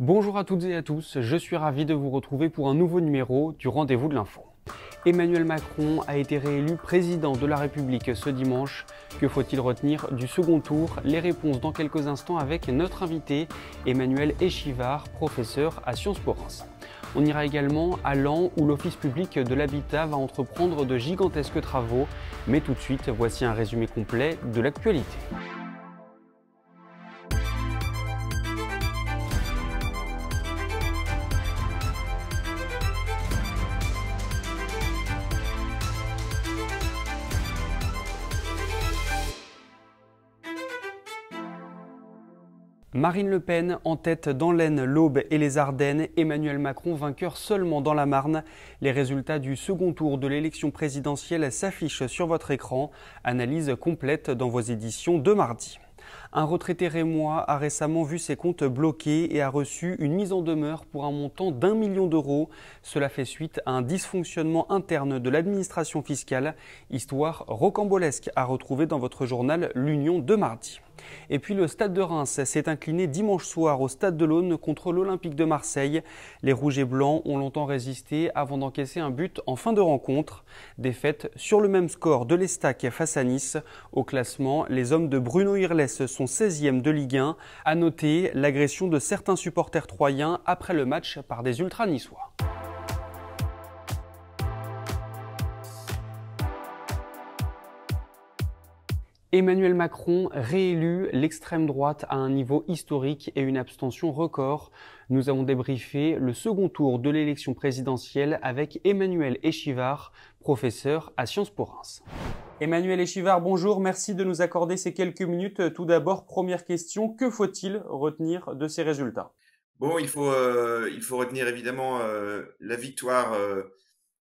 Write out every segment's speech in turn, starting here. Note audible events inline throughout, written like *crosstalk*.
Bonjour à toutes et à tous, je suis ravi de vous retrouver pour un nouveau numéro du Rendez-vous de l'Info. Emmanuel Macron a été réélu président de la République ce dimanche. Que faut-il retenir du second tour Les réponses dans quelques instants avec notre invité, Emmanuel Échivard, professeur à Sciences Po Reims. On ira également à l'an où l'Office public de l'habitat va entreprendre de gigantesques travaux. Mais tout de suite, voici un résumé complet de l'actualité. Marine Le Pen en tête dans l'Aisne, l'Aube et les Ardennes, Emmanuel Macron vainqueur seulement dans la Marne. Les résultats du second tour de l'élection présidentielle s'affichent sur votre écran. Analyse complète dans vos éditions de mardi. Un retraité rémois a récemment vu ses comptes bloqués et a reçu une mise en demeure pour un montant d'un million d'euros. Cela fait suite à un dysfonctionnement interne de l'administration fiscale, histoire rocambolesque à retrouver dans votre journal L'Union de mardi. Et puis le Stade de Reims s'est incliné dimanche soir au Stade de l'Aune contre l'Olympique de Marseille. Les Rouges et Blancs ont longtemps résisté avant d'encaisser un but en fin de rencontre. Défaite sur le même score de l'Estac face à Nice. Au classement, les hommes de Bruno Irles sont 16e de Ligue 1. À noter l'agression de certains supporters troyens après le match par des ultras niçois. Emmanuel Macron réélu, l'extrême droite à un niveau historique et une abstention record. Nous avons débriefé le second tour de l'élection présidentielle avec Emmanuel Echivard, professeur à Sciences Po Reims. Emmanuel Echivard, bonjour, merci de nous accorder ces quelques minutes. Tout d'abord, première question, que faut-il retenir de ces résultats Bon, il faut, euh, il faut retenir évidemment euh, la victoire euh,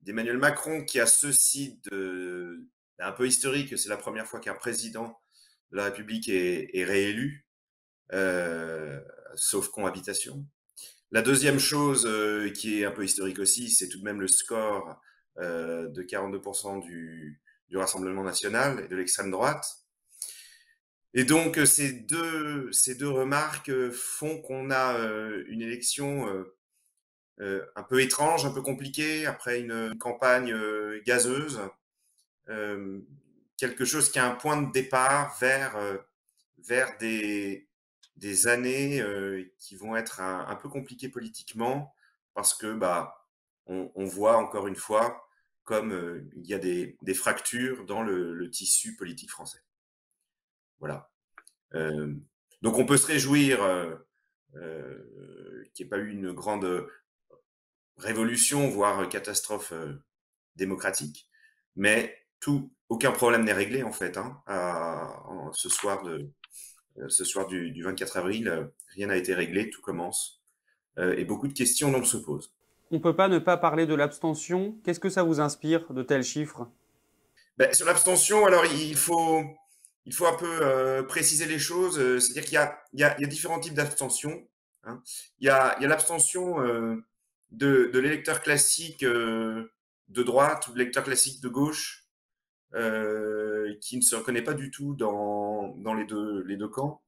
d'Emmanuel Macron qui a ceci de un peu historique. C'est la première fois qu'un président de la République est, réélu, euh, sauf cohabitation. La deuxième chose euh, qui est un peu historique aussi, c'est tout de même le score euh, de 42% du, Rassemblement national et de l'extrême droite. Et donc euh, ces deux, ces deux remarques font qu'on a une élection un peu étrange, un peu compliquée, après une campagne gazeuse, euh, quelque chose qui a un point de départ vers, euh, vers des, des années euh, qui vont être un, peu compliquées politiquement parce que bah, on, voit encore une fois comme il y a des, des fractures dans le, tissu politique français. Voilà. donc on peut se réjouir qu'il n'y ait pas eu une grande révolution, voire catastrophe démocratique, mais aucun problème n'est réglé en fait. à, hein. euh, ce soir de, euh, ce soir du, 24 avril, euh, rien n'a été réglé, tout commence, et beaucoup de questions donc se posent. On ne peut pas ne pas parler de l'abstention. Qu'est-ce que ça vous inspire de tels chiffres ben, Sur l'abstention, alors il faut, il faut un peu préciser les choses. C'est-à-dire qu'il y, a, différents types d'abstention. Hein. Il y a, l'abstention de, de l'électeur classique de droite ou de l'électeur classique de gauche euh, qui ne se reconnaît pas du tout dans, dans les, deux, les deux camps.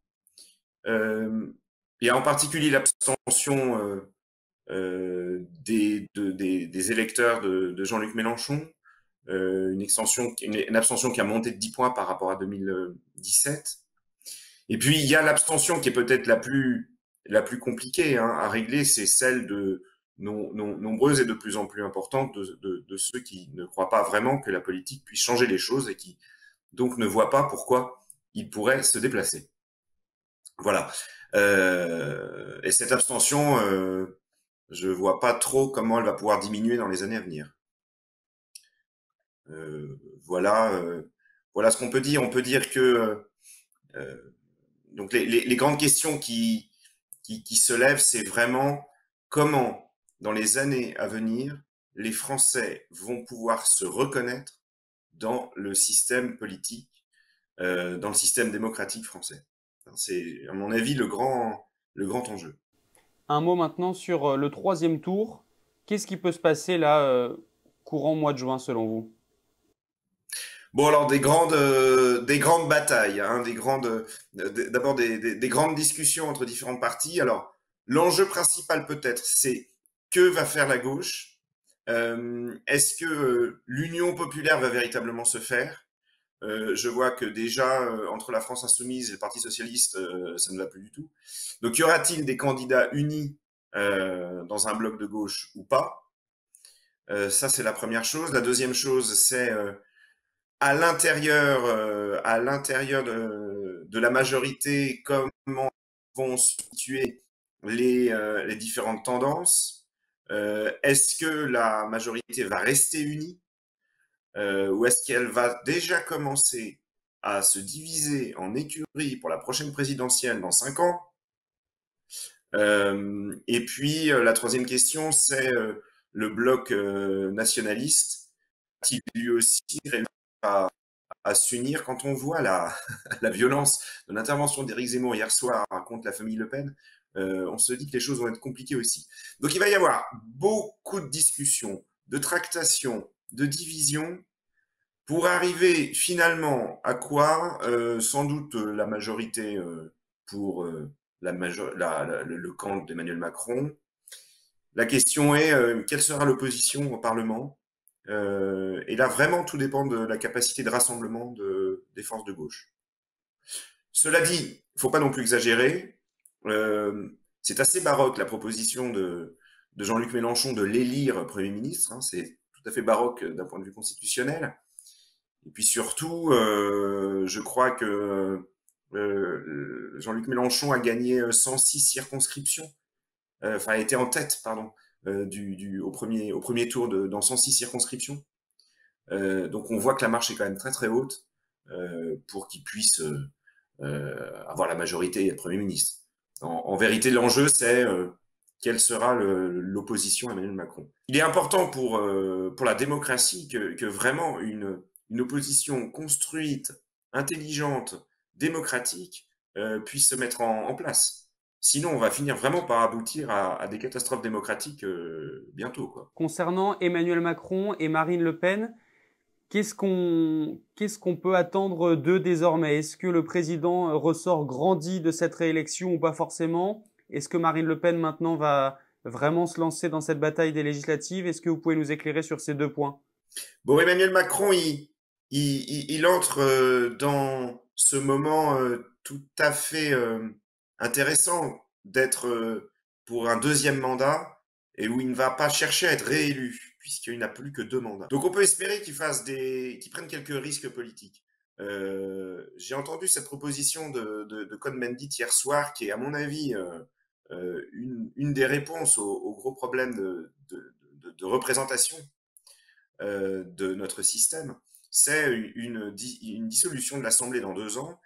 Euh, et en particulier l'abstention euh, euh, des, des, électeurs de, Jean-Luc Mélenchon, une, extension, une, abstention qui a monté de 10 points par rapport à 2017. Et puis il y a l'abstention qui est peut-être la plus, la plus compliquée hein, à régler, c'est celle de, nombreuses et de plus en plus importantes de, de, de, ceux qui ne croient pas vraiment que la politique puisse changer les choses et qui donc ne voient pas pourquoi ils pourraient se déplacer. Voilà. Euh, et cette abstention, euh, je vois pas trop comment elle va pouvoir diminuer dans les années à venir. Euh, voilà, euh, voilà ce qu'on peut dire. On peut dire que euh, euh, donc les, les, les, grandes questions qui, qui, qui se lèvent, c'est vraiment comment dans les années à venir, les Français vont pouvoir se reconnaître dans le système politique, euh, dans le système démocratique français. C'est, à mon avis, le grand, le grand enjeu. Un mot maintenant sur euh, le troisième tour. Qu'est-ce qui peut se passer là, euh, courant mois de juin, selon vous Bon, alors des grandes, des grandes batailles, hein, des grandes, d'abord des, des, grandes discussions entre différentes parties. Alors, l'enjeu principal peut-être, c'est que va faire la gauche euh, Est-ce que euh, l'union populaire va véritablement se faire euh, je vois que déjà entre la France insoumise et le Parti socialiste, ça ne va plus du tout. Donc y aura-t-il des candidats unis dans un bloc de gauche ou pas Ça c'est la première chose. La deuxième chose c'est à l'intérieur, à de, la majorité, comment vont se situer les différentes tendances. Euh, est-ce que la majorité va rester unie euh, ou est-ce qu'elle va déjà commencer à se diviser en écurie pour la prochaine présidentielle dans cinq ans euh, Et puis la troisième question, c'est le bloc nationaliste qui lui aussi à, s'unir quand on voit la, *laughs* la violence de l'intervention d'Éric Zemmour hier soir contre la famille Le Pen. Euh, on se dit que les choses vont être compliquées aussi. Donc il va y avoir beaucoup de discussions, de tractations, de divisions pour arriver finalement à quoi euh, sans doute euh, la majorité pour la le camp d'Emmanuel Macron. La question est quelle sera l'opposition au Parlement Et là vraiment tout dépend de la capacité de rassemblement des forces de gauche. Cela dit, il ne faut pas non plus exagérer. Euh, c'est assez baroque la proposition de, de Jean-Luc Mélenchon de l'élire Premier ministre. Hein. c'est tout à fait baroque d'un point de vue constitutionnel. Et puis surtout, euh, je crois que euh, Jean-Luc Mélenchon a gagné 106 circonscriptions, enfin a été en tête, pardon, du, au, premier, au premier tour de, dans 106 circonscriptions. donc on voit que la marche est quand même très très haute pour qu'il puisse avoir la majorité et être Premier ministre. En, vérité, l'enjeu, c'est euh, quelle sera l'opposition à Emmanuel Macron. Il est important pour, euh, pour la démocratie que, que vraiment une, une opposition construite, intelligente, démocratique euh, puisse se mettre en, place. Sinon, on va finir vraiment par aboutir à, des catastrophes démocratiques bientôt. Concernant Emmanuel Macron et Marine Le Pen, Qu'est-ce qu'on peut attendre d'eux désormais Est-ce que le président ressort grandi de cette réélection ou pas forcément Est-ce que Marine Le Pen maintenant va vraiment se lancer dans cette bataille des législatives Est-ce que vous pouvez nous éclairer sur ces deux points Bon, Emmanuel Macron, il, entre euh, dans ce moment euh, tout à fait euh, intéressant d'être pour un deuxième mandat et où il ne va pas chercher à être réélu, puisqu'il n'a plus que deux mandats. Donc on peut espérer qu'il fasse des, qu'il prenne quelques risques politiques. Euh, j'ai entendu cette proposition de, de, de cohn hier soir, qui est à mon avis euh, euh, une, une, des réponses aux gros problèmes de, de, représentation de notre système. C'est une, une dissolution de l'Assemblée dans deux ans,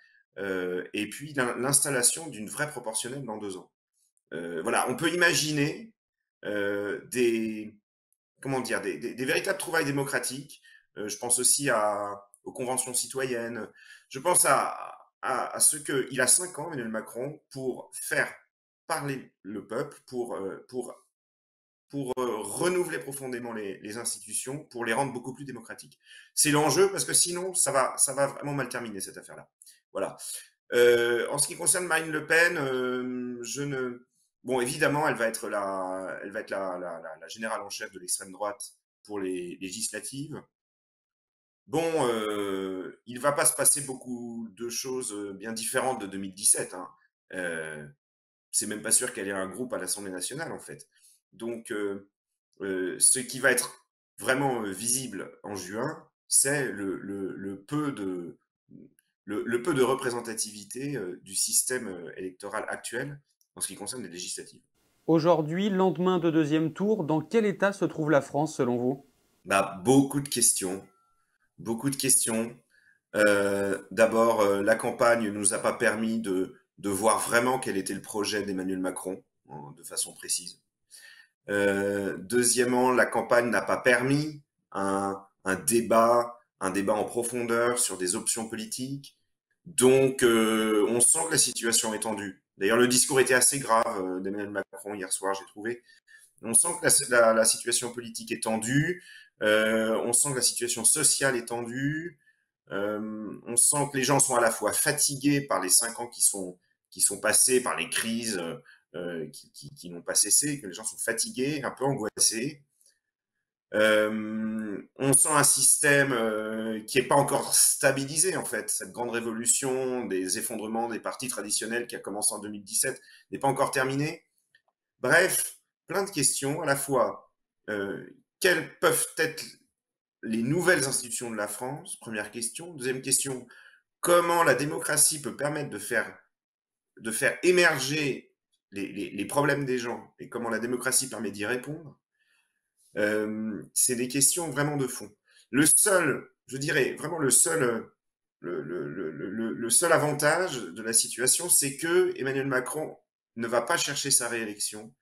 et puis l'installation d'une vraie proportionnelle dans deux ans. voilà, on peut imaginer euh, des, comment dire, des, véritables trouvailles démocratiques. Euh, je pense aussi à, aux conventions citoyennes. Je pense à, à, ce qu'il a cinq ans, Emmanuel Macron, pour faire parler le peuple, pour, euh, pour, pour renouveler profondément les, institutions, pour les rendre beaucoup plus démocratiques. C'est l'enjeu parce que sinon, ça va, ça va vraiment mal terminer cette affaire-là. Voilà. en ce qui concerne Marine Le Pen, je ne Bon, évidemment, elle va être la, elle va être la, générale en chef de l'extrême droite pour les législatives. Bon, euh, il ne va pas se passer beaucoup de choses euh, bien différentes de 2017. Hein. Euh, c'est même pas sûr qu'elle ait un groupe à l'Assemblée nationale, en fait. Donc, ce qui va être vraiment visible en juin, c'est le, le peu de représentativité du système électoral actuel en ce qui concerne les législatives. Aujourd'hui, lendemain de deuxième tour, dans quel état se trouve la France selon vous bah, Beaucoup de questions. Beaucoup de questions. Euh, d'abord, euh, la campagne ne nous a pas permis de, voir vraiment quel était le projet d'Emmanuel Macron de façon précise. Euh, deuxièmement, la campagne n'a pas permis un, un, débat, un débat en profondeur sur des options politiques. Donc, on sent que la situation est tendue. D'ailleurs, le discours était assez grave euh, d'Emmanuel Macron hier soir, j'ai trouvé. On sent que la, situation politique est tendue, euh, on sent que la situation sociale est tendue, euh, on sent que les gens sont à la fois fatigués par les cinq ans qui sont, qui sont passés, par les crises qui n'ont pas cessé, que les gens sont fatigués, un peu angoissés. Euh, on sent un système euh, qui n'est pas encore stabilisé, en fait. Cette grande révolution des effondrements des partis traditionnels qui a commencé en 2017 n'est pas encore terminée. Bref, plein de questions à la fois. Euh, quelles peuvent être les nouvelles institutions de la France Première question. Deuxième question, comment la démocratie peut permettre de faire, de faire émerger les, les, les problèmes des gens et comment la démocratie permet d'y répondre euh, c'est des questions vraiment de fond. Le seul, je dirais, vraiment le seul, le, le, le, le seul avantage de la situation, c'est que Emmanuel Macron ne va pas chercher sa réélection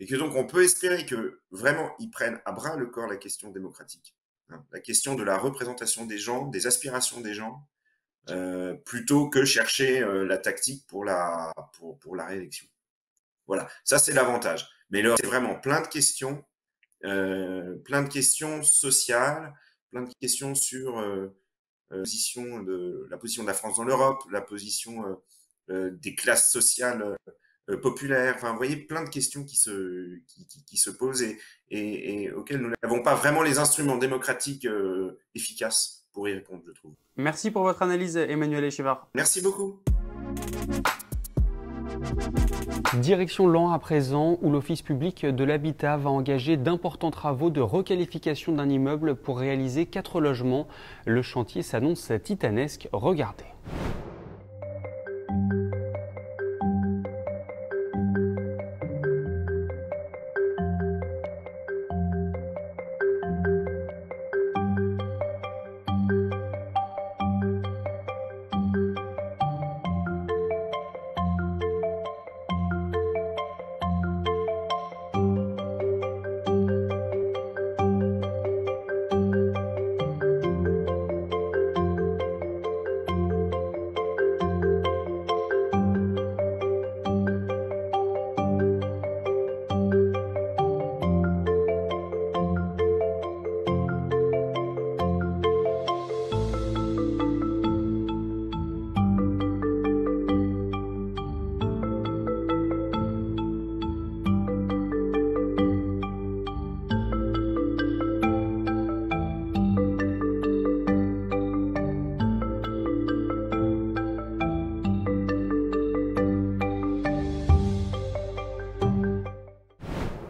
et que donc on peut espérer que vraiment il prenne à bras le corps la question démocratique, hein, la question de la représentation des gens, des aspirations des gens, euh, plutôt que chercher euh, la tactique pour la, pour, pour la réélection. Voilà, ça c'est l'avantage. Mais là, c'est vraiment plein de questions euh, plein de questions sociales, plein de questions sur euh, euh, position de, la position de la France dans l'Europe, la position des classes sociales populaires. Enfin, vous voyez, plein de questions qui se, qui, se posent et, auxquelles nous n'avons pas vraiment les instruments démocratiques efficaces pour y répondre, je trouve. Merci pour votre analyse, Emmanuel Echevard. Merci beaucoup. Direction l'an à présent, où l'Office public de l'habitat va engager d'importants travaux de requalification d'un immeuble pour réaliser quatre logements. Le chantier s'annonce titanesque. Regardez.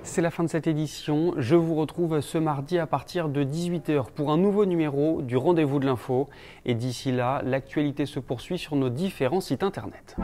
C'est la fin de cette édition. Je vous retrouve ce mardi à partir de 18h pour un nouveau numéro du Rendez-vous de l'info. Et d'ici là, l'actualité se poursuit sur nos différents sites internet.